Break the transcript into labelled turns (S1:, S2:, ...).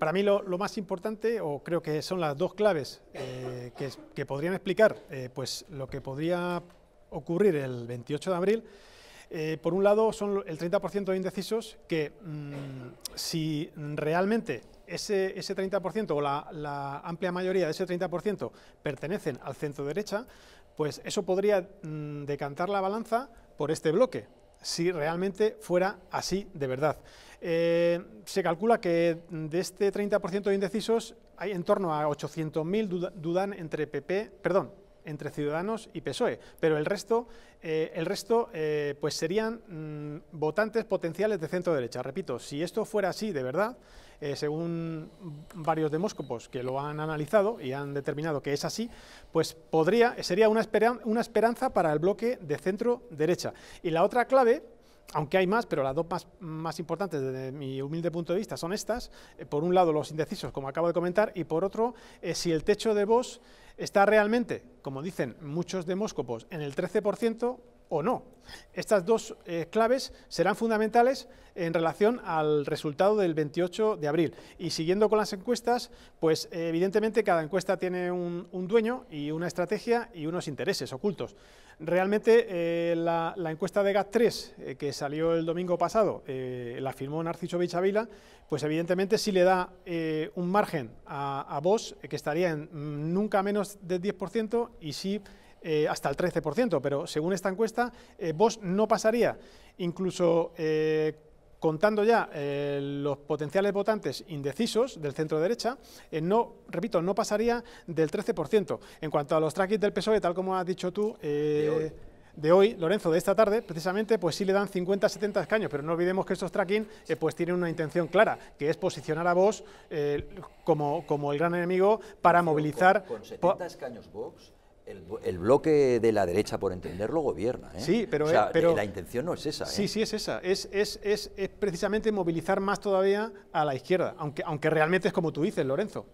S1: para mí lo, más importante, o creo que son las dos claves eh, que, podrían explicar eh, pues lo que podría ocurrir el 28 de abril, eh, por un lado son el 30% de indecisos que mm, si realmente ese, 30% o la, amplia mayoría de ese 30% pertenecen al centro derecha, pues eso podría mm, decantar la balanza por este bloque, si realmente fuera así de verdad. Eh, se calcula que de este 30% de indecisos hay en torno a 800.000 dudan entre PP, perdón, entre Ciudadanos y PSOE, pero el resto, eh, el resto eh, pues serían mm, votantes potenciales de centro derecha. Repito, si esto fuera así de verdad, según varios demóscopos que lo han analizado y han determinado que es así, pues podría, sería una, una esperanza para el bloque de centro derecha. Y la otra clave aunque hay más, pero las dos más, importantes desde mi humilde punto de vista son estas. Eh, por un lado, los indecisos, como acabo de comentar, y por otro, eh, si el techo de voz está realmente, como dicen muchos demóscopos, en el 13%, o no. Estas dos eh, claves serán fundamentales en relación al resultado del 28 de abril. Y siguiendo con las encuestas, pues eh, evidentemente cada encuesta tiene un, dueño y una estrategia y unos intereses ocultos. Realmente eh, la, encuesta de GAT3 que salió el domingo pasado, la firmó Narciso Bichavila pues evidentemente sí le da un margen a, a Vox que estaría en mm, nunca menos del 10% y sí eh, hasta el 13%, pero según esta encuesta, vos eh, no pasaría. Incluso eh, contando ya los potenciales votantes indecisos del centro-derecha, no, repito, no pasaría del 13%. En cuanto a los trackings del PSOE, tal como has dicho tú de hoy, Lorenzo, de esta tarde, precisamente, pues sí le dan 50-70 escaños, pero no olvidemos que estos tracking pues tienen una intención clara, que es posicionar a vos como, como el gran enemigo para movilizar... con escaños Vox el, bloque de la derecha, por entenderlo, gobierna. ¿eh? Sí, pero, la intención no es esa. ¿eh? Sí, sí, es esa. Es, es, precisamente movilizar más todavía a la izquierda, aunque, aunque realmente es como tú dices, Lorenzo.